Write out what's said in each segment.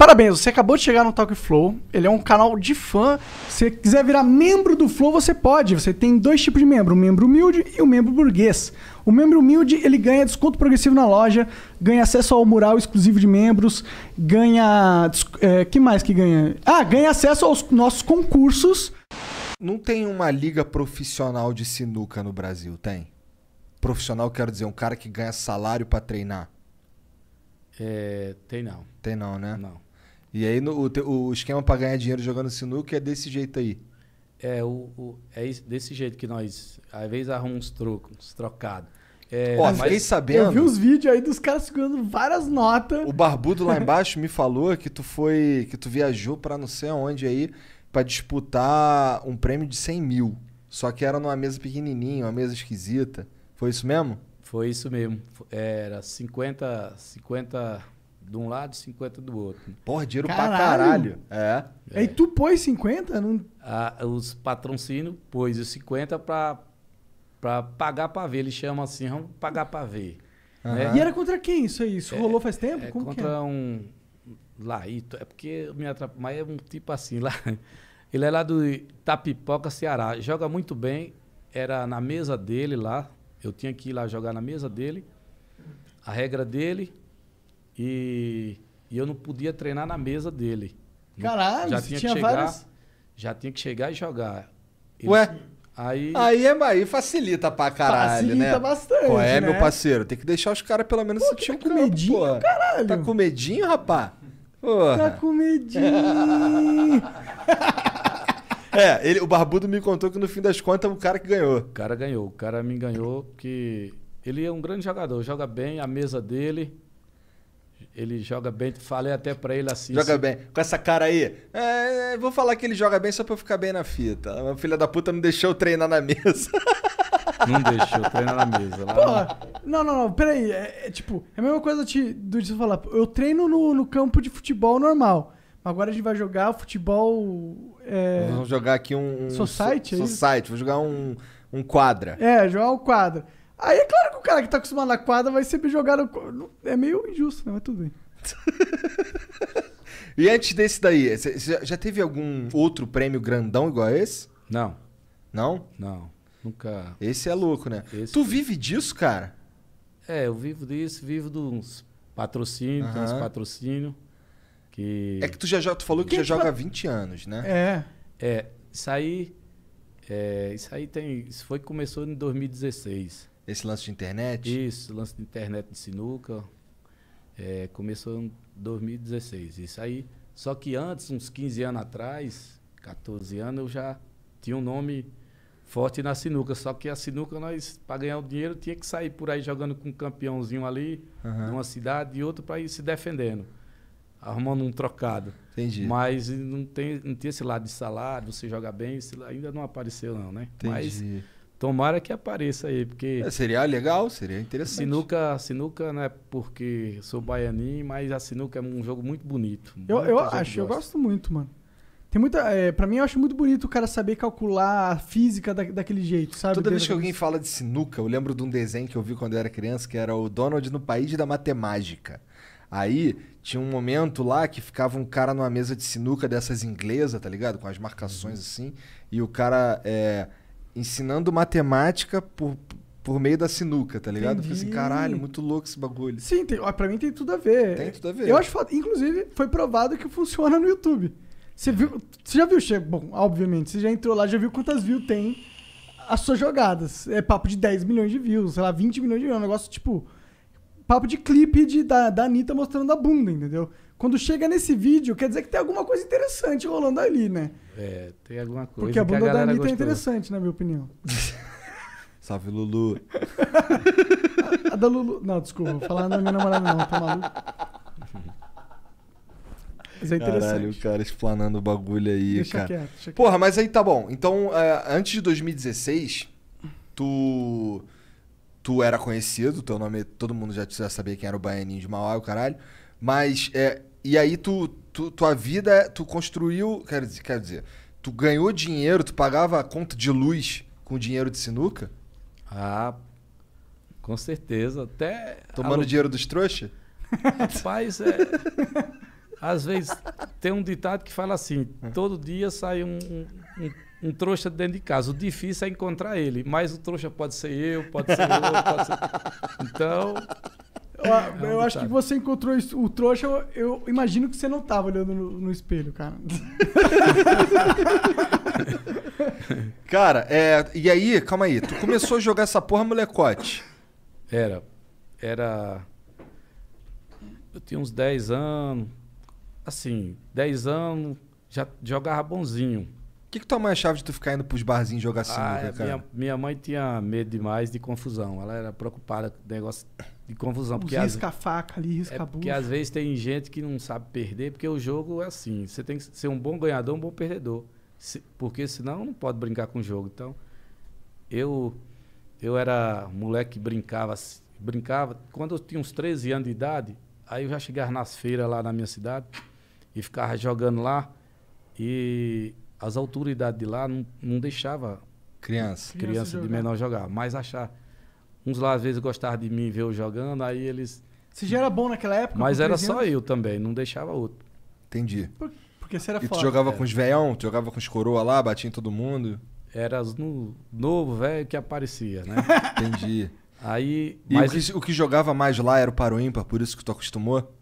Parabéns, você acabou de chegar no Talk Flow. Ele é um canal de fã. Se você quiser virar membro do Flow, você pode. Você tem dois tipos de membro, um membro humilde e um membro burguês. O membro humilde, ele ganha desconto progressivo na loja, ganha acesso ao mural exclusivo de membros, ganha... É, que mais que ganha? Ah, ganha acesso aos nossos concursos. Não tem uma liga profissional de sinuca no Brasil, tem? Profissional, quero dizer, um cara que ganha salário para treinar. É, tem não. Tem não, né? Não. E aí no, o, o esquema para ganhar dinheiro jogando sinuca é desse jeito aí. É, o, o é desse jeito que nós, às vezes, arrumamos uns trocos, trocados. É, Ó, mas... fiquei sabendo. Eu vi os vídeos aí dos caras segurando várias notas. O barbudo lá embaixo me falou que tu foi. que tu viajou para não sei aonde aí para disputar um prêmio de 100 mil. Só que era numa mesa pequenininha, uma mesa esquisita. Foi isso mesmo? Foi isso mesmo. Era 50, 50 de um lado, 50 do outro. Porra, dinheiro caralho. pra caralho. É. é. E tu pôs 50? Não... Ah, os patrocínios pôs os 50 pra, pra pagar pra ver. Eles chamam assim, vamos pagar pra ver. Uhum. Né? E era contra quem isso aí? Isso é, rolou faz tempo? É Como contra é? um Laíto. É porque me atrapalha, mas é um tipo assim lá. Ele é lá do Tapipoca, Ceará. Joga muito bem. Era na mesa dele lá. Eu tinha que ir lá jogar na mesa dele. A regra dele, e, e eu não podia treinar na mesa dele. Caralho, já tinha, tinha que chegar, vários... Já tinha que chegar e jogar. Ué? Aí... Aí, é, aí facilita pra caralho, facilita né? Facilita bastante, Ué, é, né? meu parceiro, tem que deixar os caras pelo menos sentir tá um tá comedinho, pô. caralho. Tá com medinho, rapá? Porra. Tá com medinho. é, ele, o Barbudo me contou que no fim das contas o é cara que ganhou. O cara ganhou, o cara me ganhou que ele é um grande jogador, joga bem, a mesa dele, ele joga bem, falei até para ele assim. Joga bem. Com essa cara aí. É, é, vou falar que ele joga bem só pra eu ficar bem na fita. A filha da puta não deixou treinar na mesa. Não deixou treinar na mesa. Lá não, não, não, peraí. É, é, tipo, é a mesma coisa te, do de falar. Eu treino no, no campo de futebol normal. Agora a gente vai jogar futebol. É... Vamos jogar aqui um. um society? So, é society, vou jogar um, um quadra. É, jogar um quadra. Aí é claro que o cara que tá acostumado na quadra vai sempre jogar. No... É meio injusto, né? Mas tudo bem. e antes desse daí, já teve algum outro prêmio grandão igual a esse? Não. Não? Não. Nunca. Esse é louco, né? Esse tu foi... vive disso, cara? É, eu vivo disso, vivo de uns patrocínios, uhum. uns patrocínios. Que... É que tu já, já tu falou que, já joga há 20 anos, né? É. É, isso aí. É, isso aí tem. Isso foi começou em 2016. Esse lance de internet? Isso, lance de internet de sinuca. É, começou em 2016, isso aí. Só que antes, uns 15 anos atrás, 14 anos, eu já tinha um nome forte na sinuca. Só que a sinuca, nós, para ganhar o dinheiro, tinha que sair por aí jogando com um campeãozinho ali, uhum. cidade e outro, para ir se defendendo. Arrumando um trocado. Entendi. Mas não tem, não tem esse lado de salário, você joga bem, ainda não apareceu, não, né? Entendi. Mas, Tomara que apareça aí, porque. É, seria legal, seria interessante. Sinuca, sinuca, né? Porque sou baianinho, mas a sinuca é um jogo muito bonito. Eu, eu acho, gosta. eu gosto muito, mano. Tem muita. É, pra mim, eu acho muito bonito o cara saber calcular a física da, daquele jeito, sabe? Toda vez que alguém fala de sinuca, eu lembro de um desenho que eu vi quando eu era criança, que era o Donald no País da Matemática. Aí tinha um momento lá que ficava um cara numa mesa de sinuca dessas inglesa, tá ligado? Com as marcações uhum. assim. E o cara. É, ensinando matemática por, por meio da sinuca, tá ligado? Eu falei assim, caralho, muito louco esse bagulho. Sim, tem, pra mim tem tudo a ver. Tem tudo a ver. Eu acho, inclusive, foi provado que funciona no YouTube. Você viu, você já viu, che... bom, obviamente, você já entrou lá, já viu quantas views tem as suas jogadas. É papo de 10 milhões de views, sei lá, 20 milhões de views, é um negócio tipo papo de clipe de, da, da Anitta mostrando a bunda, entendeu? Quando chega nesse vídeo, quer dizer que tem alguma coisa interessante rolando ali, né? É, tem alguma coisa. Porque a bunda a da Anitta é gostou. é interessante, na minha opinião. Salve, Lulu. a, a, da Lulu. Não, desculpa, vou falar da minha namorada, não, tá maluco? Mas é interessante. Caralho, o cara explanando o bagulho aí, deixa cara. Quieto, deixa Porra, mas aí tá bom. Então, é, antes de 2016, tu tu era conhecido, teu nome, todo mundo já, já sabia quem era o Baianinho de Mauá, o caralho. Mas, é, e aí tu, tu, tua vida, tu construiu, quer dizer, quer dizer, tu ganhou dinheiro, tu pagava a conta de luz com dinheiro de sinuca? Ah, com certeza. Até. Tomando alu... dinheiro dos trouxas? Rapaz, é. Às vezes tem um ditado que fala assim: é. todo dia sai um, um, um, trouxa dentro de casa. O difícil é encontrar ele, mas o trouxa pode ser eu, pode ser outro, pode ser. Então. Eu, é um eu acho que você encontrou o trouxa, eu, eu imagino que você não estava olhando no, no, espelho, cara. cara, é, e aí, calma aí, tu começou a jogar essa porra molecote. Era. Era. Eu tinha uns 10 anos, assim, 10 anos, já jogava bonzinho. O que, que tua mãe achava de tu ficar indo pros barzinhos jogar ah, sinuca, ah, cara? Minha, minha, mãe tinha medo demais de confusão. Ela era preocupada com o negócio de confusão. porque risca as, a faca ali, risca é, a Porque às vezes tem gente que não sabe perder, porque o jogo é assim. Você tem que ser um bom ganhador, um bom perdedor. Se, porque senão não pode brincar com o jogo. Então, eu eu era moleque que brincava, brincava. Quando eu tinha uns 13 anos de idade, aí eu já chegava nas feiras lá na minha cidade e ficava jogando lá e as autoridades de lá não, não deixava criança, criança, criança de menor jogar, mas achar uns lá às vezes gostavam de mim ver eu jogando, aí eles se já era bom naquela época, mas era só eu também, não deixava outro. Entendi. Por, porque você era e foda. tu jogava com é. os veião, tu jogava com os coroa lá, batia em todo mundo. Era no novo velho que aparecia, né? Entendi. Aí, mas... o, que, o que jogava mais lá era o paro ímpar, por isso que tu acostumou?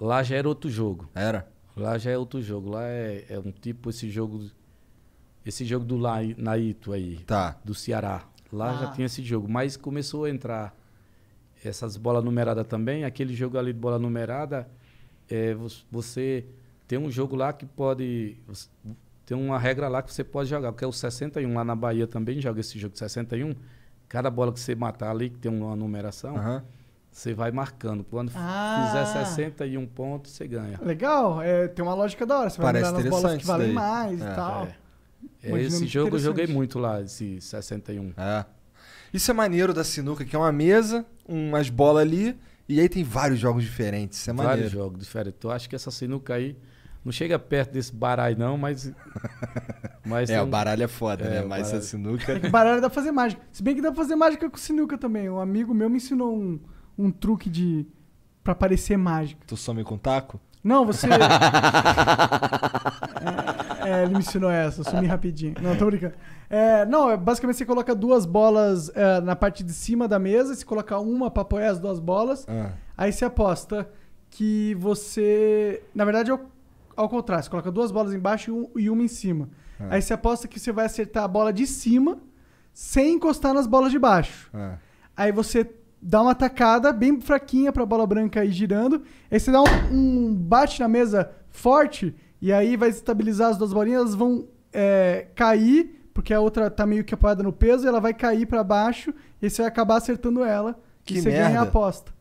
Lá já era outro jogo. Era? Lá já é outro jogo. Lá é, é um tipo esse jogo. Esse jogo do La, Naito aí. Tá. Do Ceará. Lá ah. já tinha esse jogo. Mas começou a entrar essas bolas numeradas também. Aquele jogo ali de bola numerada. É, você tem um jogo lá que pode. Tem uma regra lá que você pode jogar, que é o 61. Lá na Bahia também joga esse jogo de 61. Cada bola que você matar ali, que tem uma numeração. Uhum você vai marcando. Quando ah. fizer 61 pontos, você ganha. Legal. É, tem uma lógica da hora. Você vai Parece nas bolas que valem mais é, e tal. É. Esse jogo eu joguei muito lá, esse 61. É. Isso é maneiro da sinuca, que é uma mesa, umas bolas ali, e aí tem vários jogos diferentes. Isso é maneiro. Vários jogos diferentes. Então, eu acho que essa sinuca aí não chega perto desse baralho, não, mas. mas é, não... o baralho é foda, né? é, né? Mas baralho... a sinuca. É baralho dá pra fazer mágica. Se bem que dá pra fazer mágica com sinuca também. Um amigo meu me ensinou um um truque de. pra parecer mágica. Tu some com taco? Não, você. é, é, ele me ensinou essa, eu sumi rapidinho. Não, tô brincando. É, não, é, basicamente você coloca duas bolas é, na parte de cima da mesa, você coloca uma pra apoiar as duas bolas, ah. aí você aposta que você. Na verdade, ao, é ao contrário, você coloca duas bolas embaixo e, e uma em cima. Ah. Aí você aposta que você vai acertar a bola de cima sem encostar nas bolas de baixo. Ah. Aí você dá uma tacada bem fraquinha pra bola branca ir girando. Aí você dá um, um bate na mesa forte e aí vai estabilizar as duas bolinhas, elas vão é, cair, porque a outra tá meio que apoiada no peso, e ela vai cair para baixo e você vai acabar acertando ela. Que e você merda. ganha a aposta.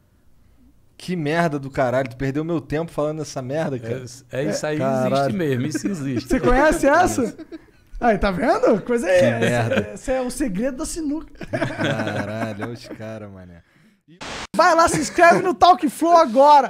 Que merda do caralho, tu perdeu meu tempo falando essa merda, é cara. É, é isso aí, é, existe mesmo, isso existe. Você conhece essa? Aí, tá vendo? Coisa é que é. Merda. Né? Esse, é o segredo da sinuca. Caralho, os caras, mané. Vai lá, se inscreve no Talk Flow agora.